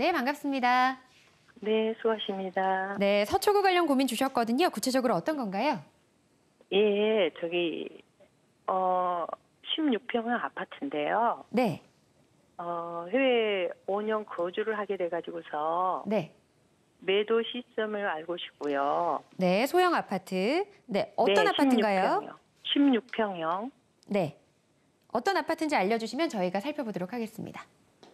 네, 반갑습니다. 네, 수고하십니다. 네, 서초구 관련 고민 주셨거든요. 구체적으로 어떤 건가요? 예, 저기 어 16평의 아파트인데요. 네. 어, 해외 5년 거주를 하게 돼 가지고서 네. 매도 시점을 알고 싶고요. 네, 소형 아파트. 네, 어떤 네, 아파트인가요? 16평형. 16평형. 네. 어떤 아파트인지 알려 주시면 저희가 살펴보도록 하겠습니다.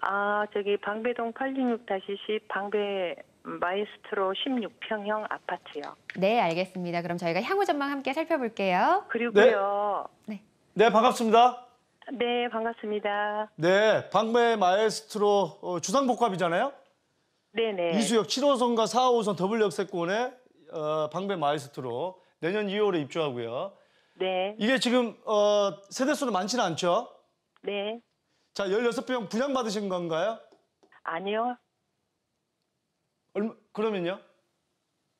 아, 저기 방배동 866-10 방배 마이스트로 16평형 아파트요. 네, 알겠습니다. 그럼 저희가 향후 전망 함께 살펴볼게요. 그리고요. 네. 네, 네 반갑습니다. 네, 반갑습니다. 네, 방배 마이스트로 어, 주상복합이잖아요. 네네. 이수역 7호선과 4호선 더블 역세권에 어, 방배 마이스트로 내년 2월에 입주하고요. 네. 이게 지금 어, 세대 수는 많지는 않죠? 네. 자, 16병 분양받으신 건가요? 아니요. 얼마, 그러면요?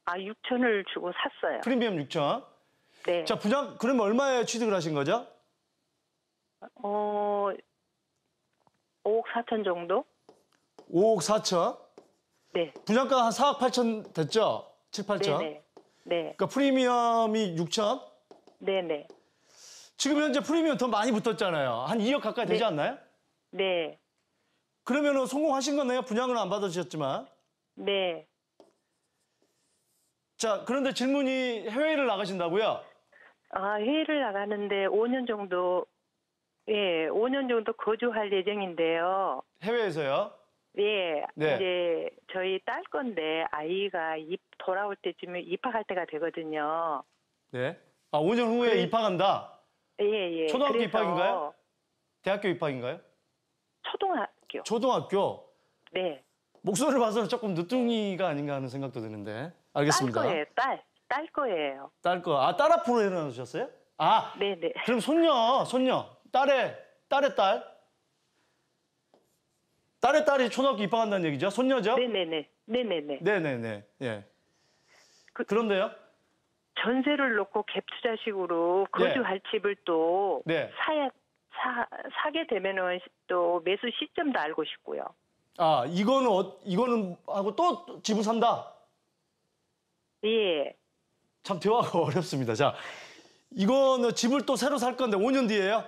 아, 6천을 주고 샀어요. 프리미엄 6천. 네. 자, 분양, 그럼 얼마에 취득을 하신 거죠? 어, 5억 4천 정도? 5억 4천? 네. 분양가 한 4억 8천 됐죠? 7, 8천? 네네. 네. 그러니까 프리미엄이 6천? 네네. 지금 현재 프리미엄 더 많이 붙었잖아요. 한 2억 가까이 되지 네. 않나요? 네. 그러면은 성공하신 거네요. 분양은 안 받으셨지만. 네. 자, 그런데 질문이 해외를 나가신다고요? 아, 해외를 나가는데 5년 정도 예, 5년 정도 거주할 예정인데요. 해외에서요? 예. 네. 이제 저희 딸 건데 아이가 입 돌아올 때쯤에 입학할 때가 되거든요. 네. 아, 5년 후에 그, 입학한다. 예, 예. 초등학교 입학인가요? 대학교 입학인가요? 초등학교. 초등학교. 네. 목소리를 봐서 조금 늦둥이가 아닌가 하는 생각도 드는데. 알겠습니다. 딸 거예요, 딸. 딸 거예요. 딸 거. 아, 딸 앞으로 일어나주셨어요? 아. 네네. 네. 그럼 손녀, 손녀. 딸의, 딸의 딸. 딸의 딸이 초등학교 입학한다는 얘기죠? 손녀죠? 네네네. 네네네. 네네네. 네. 네, 예. 그, 런데요 전세를 놓고 갭투자식으로 거주할 네. 집을 또 네. 사야 사, 사게 되면은 또 매수 시점도 알고 싶고요. 아, 이거는, 어, 이거는 하고 또 집을 산다? 예. 참 대화가 어렵습니다. 자, 이거는 집을 또 새로 살 건데 5년 뒤에요?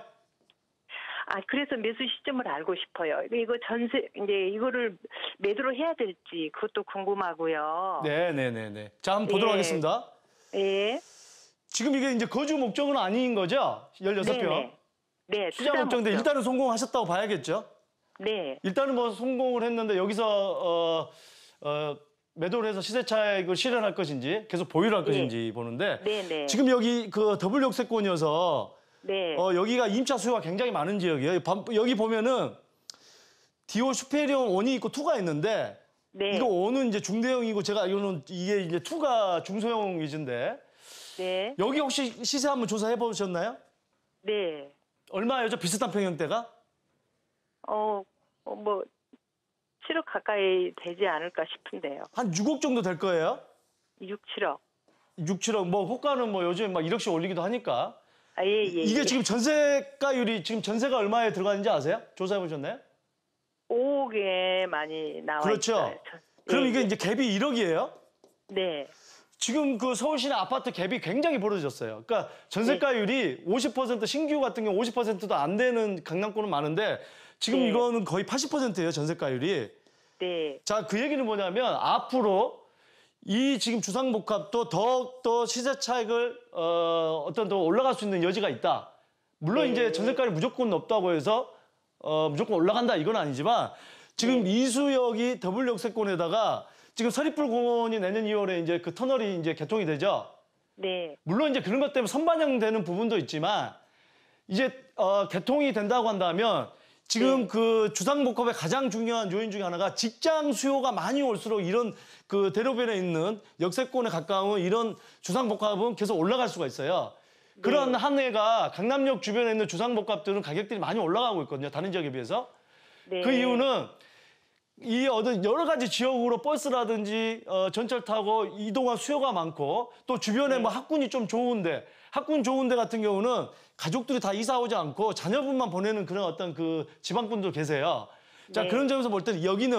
아, 그래서 매수 시점을 알고 싶어요. 이거 전세, 이제 이거를 매도로 해야 될지 그것도 궁금하고요. 네네네네. 네, 네, 네. 자, 한번 보도록 예. 하겠습니다. 예. 지금 이게 이제 거주 목적은 아닌 거죠? 16평. 네네. 네. 시장 걱정인데 일단은 성공하셨다고 봐야겠죠? 네. 일단은 뭐 성공을 했는데 여기서 어, 어, 매도를 해서 시세 차익을 실현할 것인지 계속 보유할 네. 것인지 네. 보는데 네, 지금 여기 그 더블 역세권이어서 네. 어, 여기가 임차 수요가 굉장히 많은 지역이에요. 여기 보면은 디오 슈페리온 원이 있고 투가 있는데 네. 이거 원은 이제 중대형이고 제가 이거는 이게 이제 투가 중소형 위주인데 여기 혹시 시세 한번 조사해 보셨나요? 네. 얼마예요? 저 비슷한 평형대가? 어, 어, 뭐 7억 가까이 되지 않을까 싶은데요. 한 6억 정도 될 거예요? 6, 7억. 6, 7억. 뭐 호가는 뭐 요즘 막 1억씩 올리기도 하니까. 아, 예, 예. 이게 예. 지금 전세가율이 지금 전세가 얼마에 들어가는지 아세요? 조사해 보셨나요? 5억에 많이 나와 그렇죠. 있어요. 그렇죠. 그럼 예, 이게 예. 이제 갭이 1억이에요? 네. 지금 그 서울시내 아파트 갭이 굉장히 벌어졌어요. 그러니까 전세가율이 50% 신규 같은 경우 50%도 안 되는 강남권은 많은데 지금 네. 이거는 거의 80%예요 전세가율이. 네. 자그 얘기는 뭐냐면 앞으로 이 지금 주상복합도 더욱더 시세 차익을 어, 어떤 더 올라갈 수 있는 여지가 있다. 물론 네. 이제 전세가율 무조건 높다고 해서 어, 무조건 올라간다 이건 아니지만 지금 네. 이수역이 더블 역세권에다가 지금 서리풀 공원이 내년 2월에 이제 그 터널이 이제 개통이 되죠. 네. 물론 이제 그런 것 때문에 선반영되는 부분도 있지만 이제 어, 개통이 된다고 한다면 지금 네. 그 주상복합의 가장 중요한 요인 중에 하나가 직장 수요가 많이 올수록 이런 그 대로변에 있는 역세권에 가까운 이런 주상복합은 계속 올라갈 수가 있어요. 네. 그런 한 해가 강남역 주변에 있는 주상복합들은 가격들이 많이 올라가고 있거든요. 다른 지역에 비해서. 네. 그 이유는 이 어떤 여러 가지 지역으로 버스라든지 어, 전철 타고 이동할 수요가 많고 또 주변에 네. 뭐 학군이 좀 좋은데 학군 좋은데 같은 경우는 가족들이 다 이사 오지 않고 자녀분만 보내는 그런 어떤 그지방분도 계세요. 자 네. 그런 점에서 볼 때는 여기는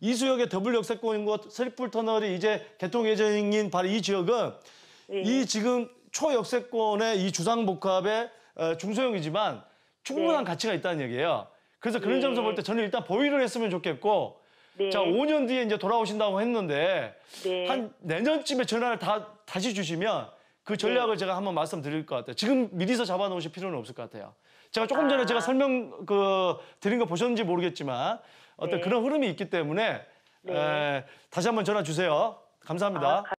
이수역의 더블 역세권과 인 슬풀 터널이 이제 개통 예정인 바로 이 지역은 네. 이 지금 초역세권의 이 주상복합의 어, 중소형이지만 충분한 네. 가치가 있다는 얘기예요. 그래서 그런 네. 점에서 볼 때 저는 일단 보유를 했으면 좋겠고 네. 자 5년 뒤에 이제 돌아오신다고 했는데 네. 한 내년쯤에 전화를 다 다시 주시면 그 네. 전략을 제가 한번 말씀드릴 것 같아요. 지금 미리서 잡아놓으실 필요는 없을 것 같아요. 제가 조금 전에 아. 제가 설명 그 드린 거 보셨는지 모르겠지만 어떤 네. 그런 흐름이 있기 때문에 네. 에, 다시 한번 전화 주세요. 감사합니다. 아,